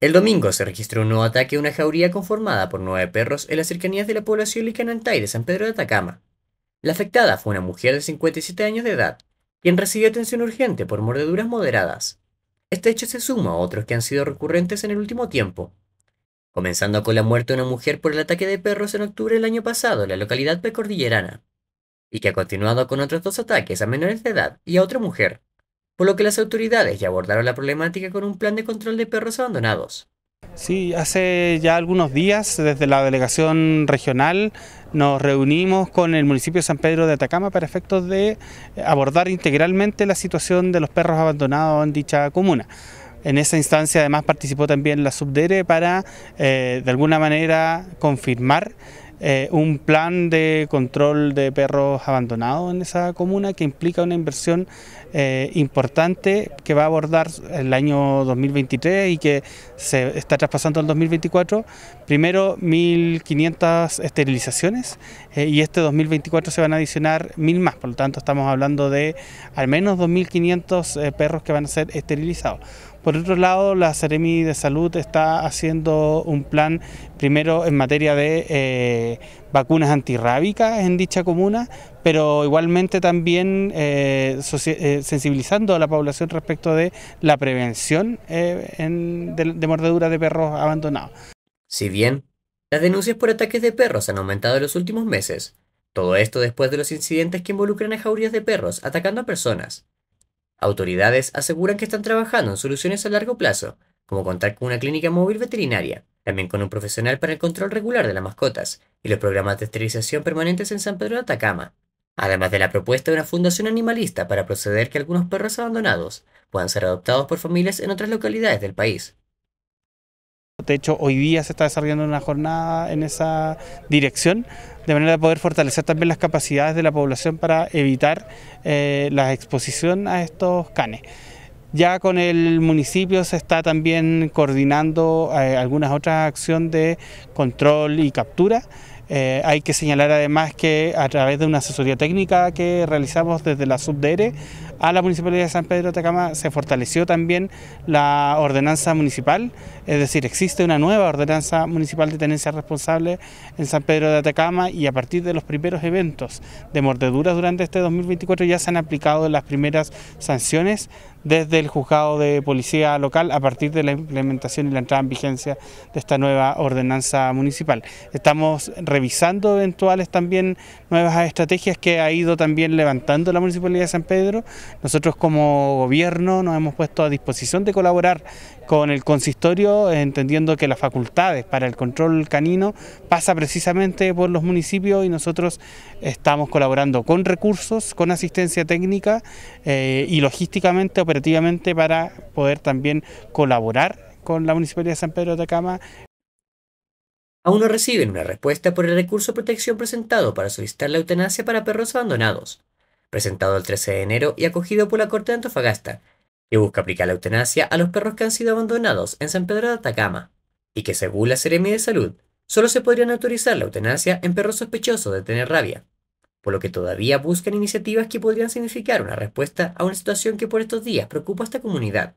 El domingo se registró un nuevo ataque a una jauría conformada por nueve perros en las cercanías de la población licanantay de San Pedro de Atacama. La afectada fue una mujer de 57 años de edad, quien recibió atención urgente por mordeduras moderadas. Este hecho se suma a otros que han sido recurrentes en el último tiempo, comenzando con la muerte de una mujer por el ataque de perros en octubre del año pasado en la localidad Pecordillerana, y que ha continuado con otros dos ataques a menores de edad y a otra mujer, por lo que las autoridades ya abordaron la problemática con un plan de control de perros abandonados. Sí, hace ya algunos días desde la delegación regional nos reunimos con el municipio de San Pedro de Atacama para efectos de abordar integralmente la situación de los perros abandonados en dicha comuna. En esa instancia además participó también la subdere para eh, de alguna manera confirmar eh, un plan de control de perros abandonados en esa comuna que implica una inversión eh, importante que va a abordar el año 2023 y que se está traspasando al 2024. Primero 1.500 esterilizaciones eh, y este 2024 se van a adicionar 1.000 más, por lo tanto estamos hablando de al menos 2.500 perros que van a ser esterilizados. Por otro lado, la Seremi de Salud está haciendo un plan primero en materia de eh, vacunas antirrábicas en dicha comuna, pero igualmente también eh, eh, sensibilizando a la población respecto de la prevención de, de mordeduras de perros abandonados. Si bien las denuncias por ataques de perros han aumentado en los últimos meses, todo esto después de los incidentes que involucran a jaurías de perros atacando a personas, Autoridades aseguran que están trabajando en soluciones a largo plazo, como contar con una clínica móvil veterinaria, también con un profesional para el control regular de las mascotas y los programas de esterilización permanentes en San Pedro de Atacama, además de la propuesta de una fundación animalista para proceder que algunos perros abandonados puedan ser adoptados por familias en otras localidades del país. De hecho, hoy día se está desarrollando una jornada en esa dirección, de manera de poder fortalecer también las capacidades de la población para evitar eh, la exposición a estos canes. Ya con el municipio se está también coordinando eh, algunas otras acciones de control y captura. Eh, hay que señalar además que a través de una asesoría técnica que realizamos desde la subdere a la Municipalidad de San Pedro de Atacama se fortaleció también la ordenanza municipal, es decir, existe una nueva ordenanza municipal de tenencia responsable en San Pedro de Atacama y a partir de los primeros eventos de mordeduras durante este 2024 ya se han aplicado las primeras sanciones desde el juzgado de policía local a partir de la implementación y la entrada en vigencia de esta nueva ordenanza municipal. Estamos revisando eventuales también nuevas estrategias que ha ido también levantando la Municipalidad de San Pedro. Nosotros como gobierno nos hemos puesto a disposición de colaborar con el consistorio, entendiendo que las facultades para el control canino pasa precisamente por los municipios y nosotros estamos colaborando con recursos, con asistencia técnica eh, y logísticamente, operativamente para poder también colaborar con la Municipalidad de San Pedro de Atacama Aún no reciben una respuesta por el recurso de protección presentado para solicitar la eutanasia para perros abandonados, presentado el 13 de enero y acogido por la Corte de Antofagasta, que busca aplicar la eutanasia a los perros que han sido abandonados en San Pedro de Atacama, y que según la Seremi de Salud, solo se podrían autorizar la eutanasia en perros sospechosos de tener rabia, por lo que todavía buscan iniciativas que podrían significar una respuesta a una situación que por estos días preocupa a esta comunidad.